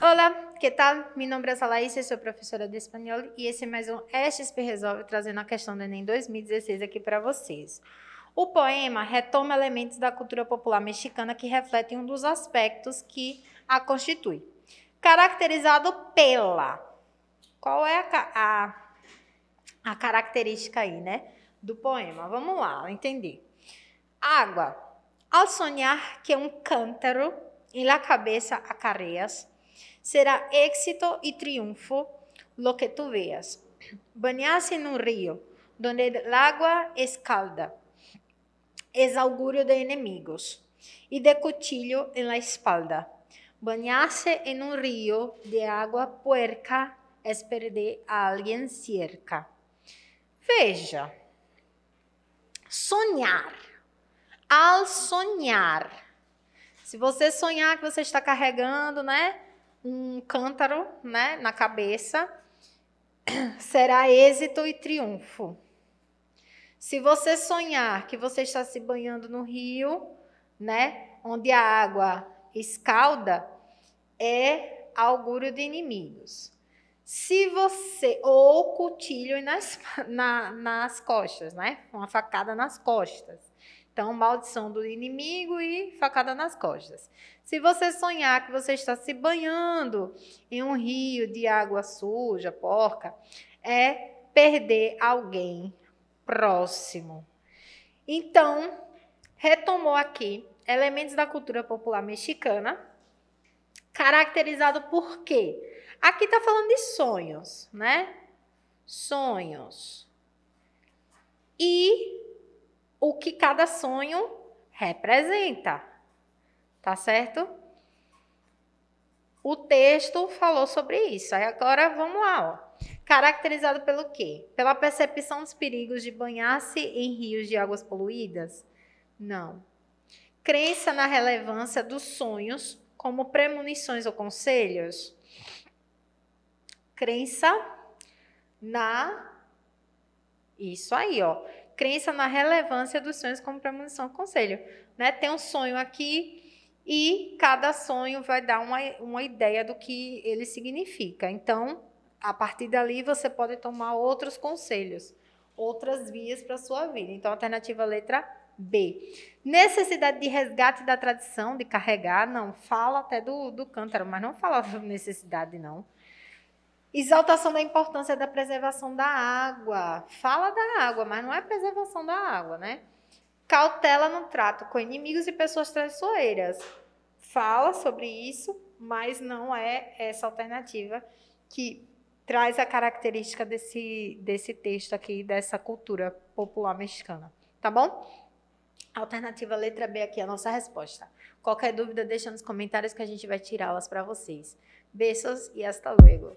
Olá, que tal? Meu nome é Alaísa, sou professora de espanhol e esse é mais um SP Resolve, trazendo a questão do Enem 2016 aqui para vocês. O poema retoma elementos da cultura popular mexicana que refletem um dos aspectos que a constitui. Caracterizado pela. Qual é a, a, a característica aí, né? Do poema. Vamos lá, entender. Água. Ao sonhar que um cântaro em la cabeça acarreas, Será êxito e triunfo lo que tu veas. Banhar-se num rio donde el escalda, é calda augurio de inimigos e de cuchillo en la espalda. Bañarse em um rio de agua puerca é perder a alguien cerca. Veja, sonhar. Ao sonhar. Se você sonhar que você está carregando, né? um cântaro né, na cabeça, será êxito e triunfo. Se você sonhar que você está se banhando no rio, né, onde a água escalda, é augúrio de inimigos. Se você. Ou cutilho nas, na, nas costas, né? Uma facada nas costas. Então, maldição do inimigo e facada nas costas. Se você sonhar que você está se banhando em um rio de água suja, porca, é perder alguém próximo. Então, retomou aqui elementos da cultura popular mexicana, caracterizado por quê? Aqui está falando de sonhos, né? Sonhos. E o que cada sonho representa. Tá certo? O texto falou sobre isso. Aí agora vamos lá, ó. Caracterizado pelo quê? Pela percepção dos perigos de banhar-se em rios de águas poluídas? Não. Crença na relevância dos sonhos como premonições ou conselhos? Crença na isso aí, ó crença na relevância dos sonhos como premonição conselho. Né? Tem um sonho aqui e cada sonho vai dar uma, uma ideia do que ele significa. Então, a partir dali, você pode tomar outros conselhos, outras vias para a sua vida. Então, alternativa letra B. Necessidade de resgate da tradição, de carregar, não. Fala até do, do cântaro, mas não fala necessidade, não. Exaltação da importância da preservação da água. Fala da água, mas não é preservação da água, né? Cautela no trato com inimigos e pessoas traiçoeiras. Fala sobre isso, mas não é essa alternativa que traz a característica desse, desse texto aqui, dessa cultura popular mexicana. Tá bom? Alternativa letra B aqui, é a nossa resposta. Qualquer dúvida, deixa nos comentários que a gente vai tirá-las para vocês. Besos y hasta luego.